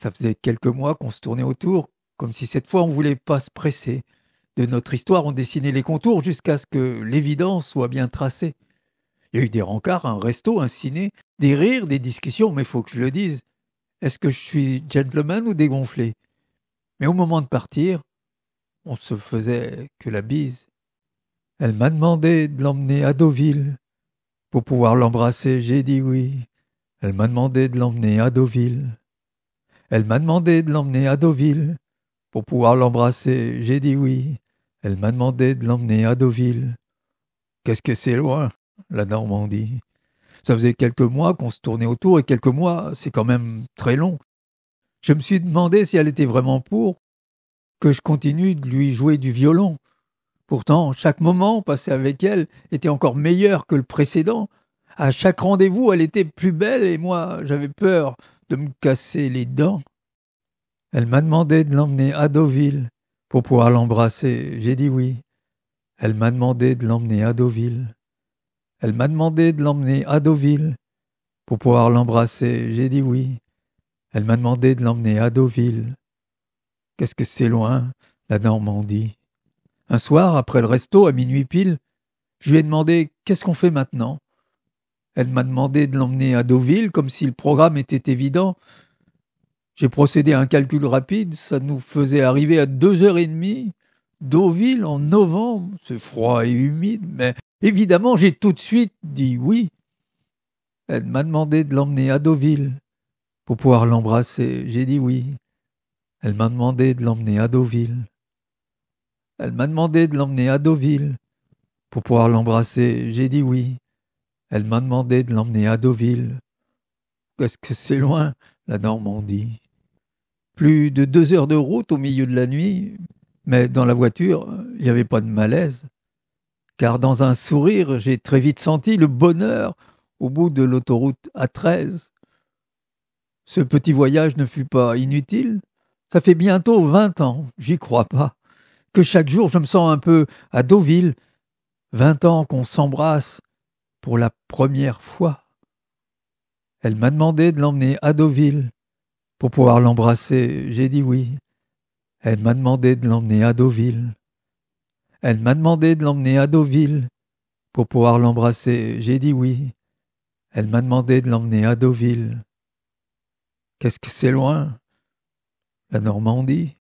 Ça faisait quelques mois qu'on se tournait autour, comme si cette fois on ne voulait pas se presser. De notre histoire, on dessinait les contours jusqu'à ce que l'évidence soit bien tracée. Il y a eu des rencarts, un resto, un ciné, des rires, des discussions, mais faut que je le dise. Est-ce que je suis gentleman ou dégonflé Mais au moment de partir, on se faisait que la bise. Elle m'a demandé de l'emmener à Deauville. Pour pouvoir l'embrasser, j'ai dit oui. Elle m'a demandé de l'emmener à Deauville. Elle m'a demandé de l'emmener à Deauville pour pouvoir l'embrasser. J'ai dit oui. Elle m'a demandé de l'emmener à Deauville. Qu'est-ce que c'est loin, la Normandie. Ça faisait quelques mois qu'on se tournait autour et quelques mois, c'est quand même très long. Je me suis demandé si elle était vraiment pour que je continue de lui jouer du violon. Pourtant, chaque moment passé avec elle était encore meilleur que le précédent. À chaque rendez-vous, elle était plus belle et moi, j'avais peur de me casser les dents. Elle m'a demandé de l'emmener à Deauville pour pouvoir l'embrasser. J'ai dit oui. Elle m'a demandé de l'emmener à Deauville. Elle m'a demandé de l'emmener à Deauville pour pouvoir l'embrasser. J'ai dit oui. Elle m'a demandé de l'emmener à Deauville. Qu'est-ce que c'est loin, la Normandie. Un soir, après le resto, à minuit pile, je lui ai demandé Qu'est-ce qu'on fait maintenant elle m'a demandé de l'emmener à Deauville, comme si le programme était évident. J'ai procédé à un calcul rapide, ça nous faisait arriver à deux heures et demie. Deauville en novembre, c'est froid et humide, mais évidemment j'ai tout de suite dit oui. Elle m'a demandé de l'emmener à Deauville pour pouvoir l'embrasser. J'ai dit oui. Elle m'a demandé de l'emmener à Deauville. Elle m'a demandé de l'emmener à Deauville pour pouvoir l'embrasser. J'ai dit oui. Elle m'a demandé de l'emmener à Deauville. Qu'est-ce que c'est loin, la Normandie Plus de deux heures de route au milieu de la nuit, mais dans la voiture, il n'y avait pas de malaise. Car dans un sourire, j'ai très vite senti le bonheur au bout de l'autoroute à 13 Ce petit voyage ne fut pas inutile. Ça fait bientôt vingt ans, j'y crois pas, que chaque jour je me sens un peu à Deauville. Vingt ans qu'on s'embrasse, pour la première fois. Elle m'a demandé de l'emmener à Deauville pour pouvoir l'embrasser. J'ai dit oui. Elle m'a demandé de l'emmener à Deauville. Elle m'a demandé de l'emmener à Deauville pour pouvoir l'embrasser. J'ai dit oui. Elle m'a demandé de l'emmener à Deauville. Qu'est-ce que c'est loin La Normandie